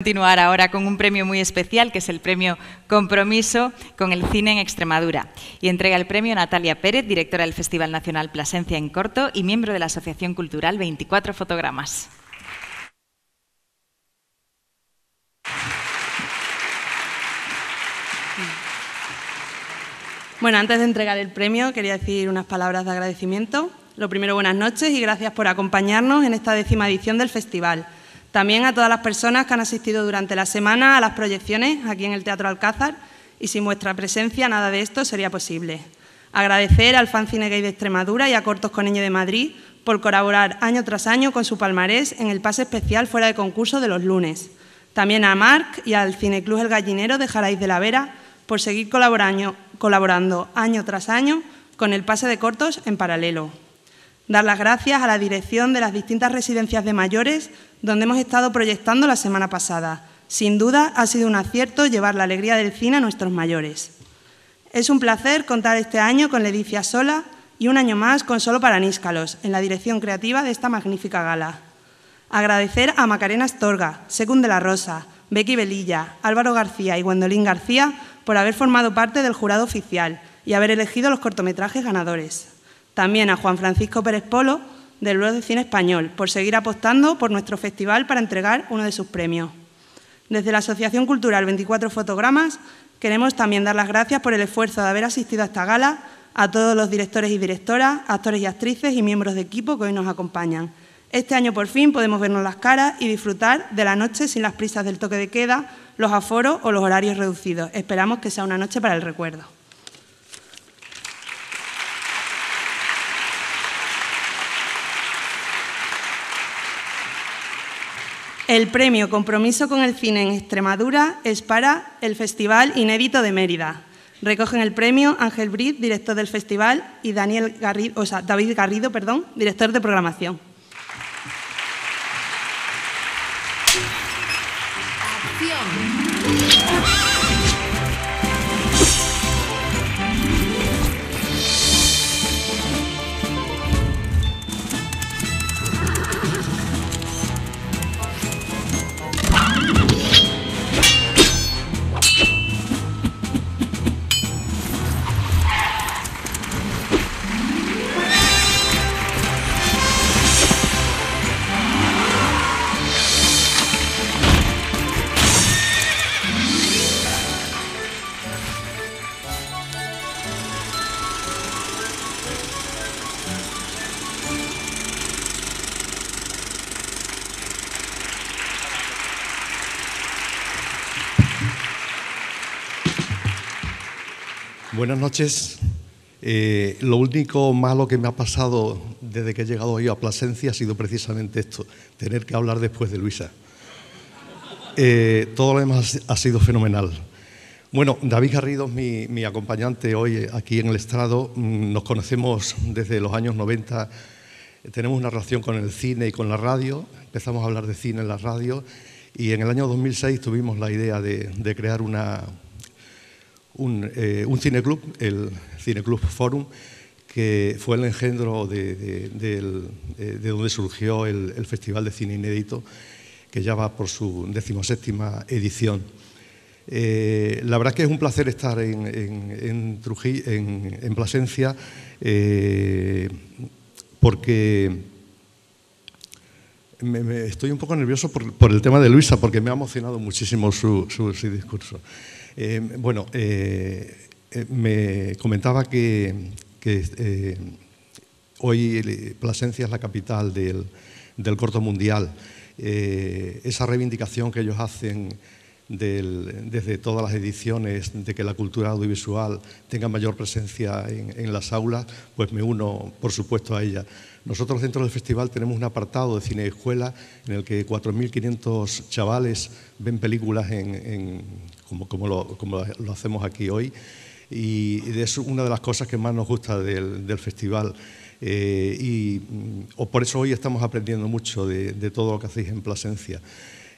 continuar ahora con un premio muy especial, que es el premio Compromiso con el cine en Extremadura. Y entrega el premio Natalia Pérez, directora del Festival Nacional Plasencia en Corto y miembro de la Asociación Cultural 24 Fotogramas. Bueno, antes de entregar el premio, quería decir unas palabras de agradecimiento. Lo primero, buenas noches y gracias por acompañarnos en esta décima edición del festival. También a todas las personas que han asistido durante la semana a las proyecciones aquí en el Teatro Alcázar y sin vuestra presencia nada de esto sería posible. Agradecer al fan Gay de Extremadura y a Cortos con de Madrid por colaborar año tras año con su palmarés en el pase especial fuera de concurso de los lunes. También a Marc y al Cineclub El Gallinero de Jaraíz de la Vera por seguir colaborando año tras año con el pase de cortos en paralelo dar las gracias a la dirección de las distintas residencias de mayores donde hemos estado proyectando la semana pasada. Sin duda, ha sido un acierto llevar la alegría del cine a nuestros mayores. Es un placer contar este año con Ledicia Sola y un año más con Solo para Níscalos, en la dirección creativa de esta magnífica gala. Agradecer a Macarena Estorga, Secund de la Rosa, Becky Belilla, Álvaro García y Gwendolín García por haber formado parte del jurado oficial y haber elegido los cortometrajes ganadores. También a Juan Francisco Pérez Polo, del Blog de Cine Español, por seguir apostando por nuestro festival para entregar uno de sus premios. Desde la Asociación Cultural 24 Fotogramas queremos también dar las gracias por el esfuerzo de haber asistido a esta gala, a todos los directores y directoras, actores y actrices y miembros de equipo que hoy nos acompañan. Este año por fin podemos vernos las caras y disfrutar de la noche sin las prisas del toque de queda, los aforos o los horarios reducidos. Esperamos que sea una noche para el recuerdo. El premio Compromiso con el Cine en Extremadura es para el Festival Inédito de Mérida. Recogen el premio Ángel Brit, director del festival, y Daniel David Garrido, perdón, director de programación. Buenas noches. Eh, lo único malo que me ha pasado desde que he llegado yo a Plasencia ha sido precisamente esto, tener que hablar después de Luisa. Eh, todo lo demás ha sido fenomenal. Bueno, David Garrido, mi, mi acompañante hoy aquí en el estrado, mm, nos conocemos desde los años 90, tenemos una relación con el cine y con la radio, empezamos a hablar de cine en la radio y en el año 2006 tuvimos la idea de crear una, eh, un, cineclub, el Cineclub Forum, que fue el engendro de, eh, donde surgió el, Festival de Cine Inédito, que ya va por su decimoséptima edición. Eh, la verdad que es un placer estar en, en, Plasencia, porque estoy un poco nervioso por, el tema de Luisa, porque me ha emocionado muchísimo su, su, discurso. Eh, bueno, eh, eh, me comentaba que, hoy Plasencia es la capital del, del corto mundial. esa reivindicación que ellos hacen desde todas las ediciones de que la cultura audiovisual tenga mayor presencia en, en, las aulas, pues me uno, por supuesto, a ella. Nosotros dentro del festival tenemos un apartado de cine escuela en el que 4.500 chavales ven películas como, lo, hacemos aquí hoy y es una de las cosas que más nos gusta del, festival. Eh, y mm, por eso hoy estamos aprendiendo mucho de, todo lo que hacéis en Plasencia.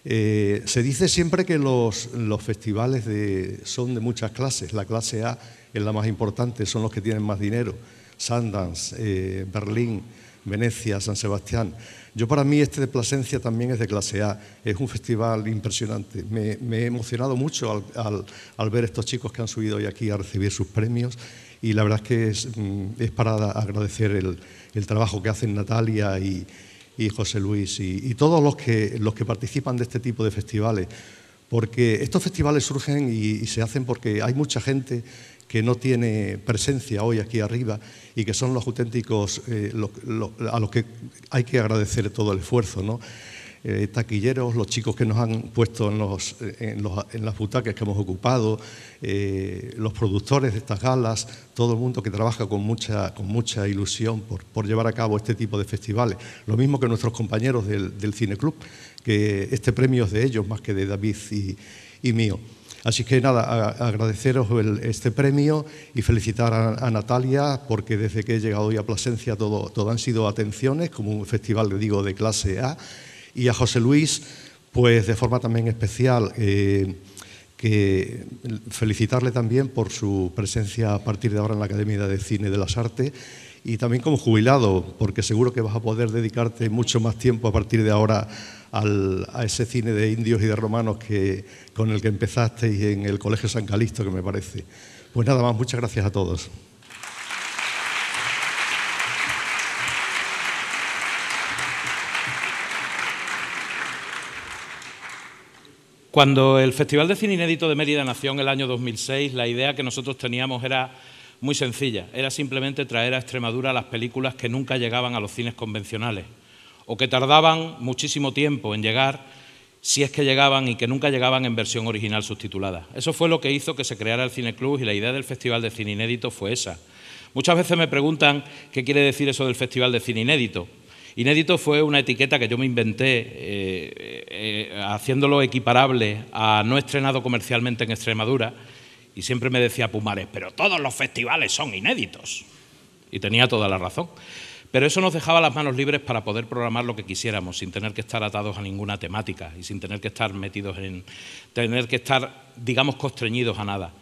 Eh, se dice siempre que los, festivales son de muchas clases. La clase A es la más importante, son los que tienen más dinero. Sundance, eh, Berlín, Venecia, San Sebastián. Yo para mí este de Plasencia también es de clase A, es un festival impresionante. Me, he emocionado mucho al, ver estos chicos que han subido hoy aquí a recibir sus premios y la verdad es que es, mm, para agradecer el, trabajo que hacen Natalia y, José Luis y, todos los que, los que participan de este tipo de festivales. Porque estos festivales surgen y se hacen porque hay mucha gente que no tiene presencia hoy aquí arriba y que son los auténticos eh, a los que hay que agradecer todo el esfuerzo, ¿no? Eh, taquilleros, los chicos que nos han puesto en, los, eh, en, las butacas que hemos ocupado, los productores de estas galas, todo el mundo que trabaja con mucha, con mucha ilusión por, llevar a cabo este tipo de festivales. Lo mismo que nuestros compañeros del, del Cineclub, que este premio es de ellos más que de David y mío. Así que nada, agradeceros este premio y felicitar a, Natalia porque desde que he llegado hoy a Plasencia todo, han sido atenciones, como un festival, le digo, de clase A. Y a José Luis, pues de forma también especial, eh, que felicitarle también por su presencia a partir de ahora en la Academia de Cine de las Artes y también como jubilado, porque seguro que vas a poder dedicarte mucho más tiempo a partir de ahora a ese cine de indios y de romanos que, con el que empezasteis en el Colegio San Calixto, que me parece. Pues nada más, muchas gracias a todos. Cuando el Festival de Cine Inédito de Mérida nació en el año 2006, la idea que nosotros teníamos era muy sencilla, era simplemente traer a Extremadura las películas que nunca llegaban a los cines convencionales o que tardaban muchísimo tiempo en llegar, si es que llegaban y que nunca llegaban en versión original subtitulada. Eso fue lo que hizo que se creara el Cineclub y la idea del Festival de Cine Inédito fue esa. Muchas veces me preguntan qué quiere decir eso del Festival de Cine Inédito. Inédito fue una etiqueta que yo me inventé eh, eh, haciéndolo equiparable a no estrenado comercialmente en Extremadura y siempre me decía Pumares, pero todos los festivales son inéditos. Y tenía toda la razón. Pero eso nos dejaba las manos libres para poder programar lo que quisiéramos, sin tener que estar atados a ninguna temática y sin tener que estar metidos en, tener que estar, digamos, constreñidos a nada.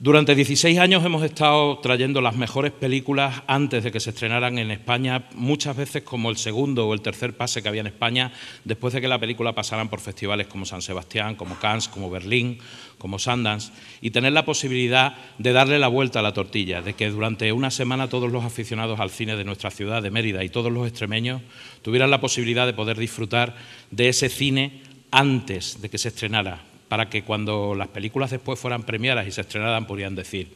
Durante 16 años hemos estado trayendo las mejores películas antes de que se estrenaran en España, muchas veces como el segundo o el tercer pase que había en España, después de que la película pasaran por festivales como San Sebastián, como Cannes, como Berlín, como Sundance, y tener la posibilidad de darle la vuelta a la tortilla, de que durante una semana todos los aficionados al cine de nuestra ciudad de Mérida y todos los extremeños tuvieran la posibilidad de poder disfrutar de ese cine antes de que se estrenara para que cuando las películas después fueran premiadas y se estrenaran podían decir,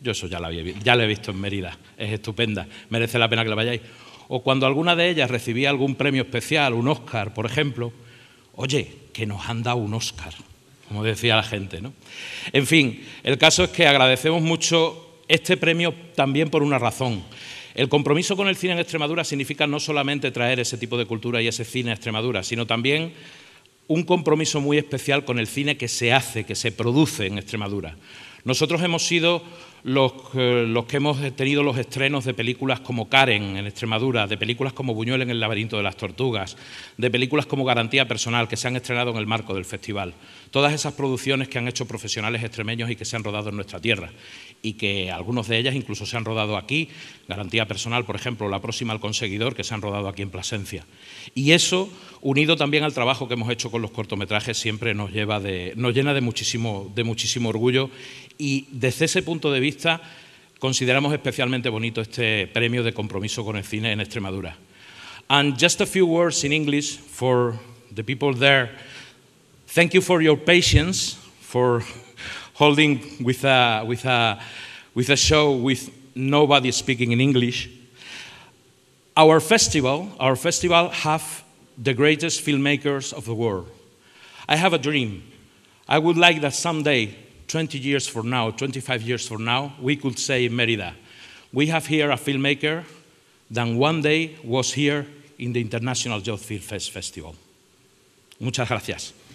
yo eso ya la, ya he visto en Mérida, es estupenda, merece la pena que la vayáis. O cuando alguna de ellas recibía algún premio especial, un Oscar, por ejemplo, oye, que nos han dado un Oscar, como decía la gente, En fin, el caso es que agradecemos mucho este premio también por una razón. El compromiso con el cine en Extremadura significa no solamente traer ese tipo de cultura y ese cine a Extremadura, sino también un compromiso muy especial con el cine que se hace, que se produce en Extremadura. Nosotros hemos sido eh, los, que hemos tenido los estrenos de películas como Karen en Extremadura, de películas como Buñuel en El laberinto de las tortugas, de películas como Garantía Personal que se han estrenado en el marco del festival. Todas esas producciones que han hecho profesionales extremeños y que se han rodado en nuestra tierra y que algunos de ellas incluso se han rodado aquí, Garantía Personal, por ejemplo, la próxima al conseguidor que se han rodado aquí en Plasencia. Y eso, unido también al trabajo que hemos hecho con los cortometrajes, siempre nos, lleva de, nos llena de muchísimo, de muchísimo orgullo y desde ese punto de vista periodistas, consideramos especialmente bonito este premio de compromiso con el cine en Extremadura. And just a few words in English for the people there. Thank you for your patience, for holding with a, with a, with a show with nobody speaking in English. Our festival, our festival have the greatest filmmakers of the world. I have a dream. I would like that someday 20 years from now, 25 years from now, we could say Merida, we have here a filmmaker that one day was here in the International Youth Film Festival. Muchas gracias.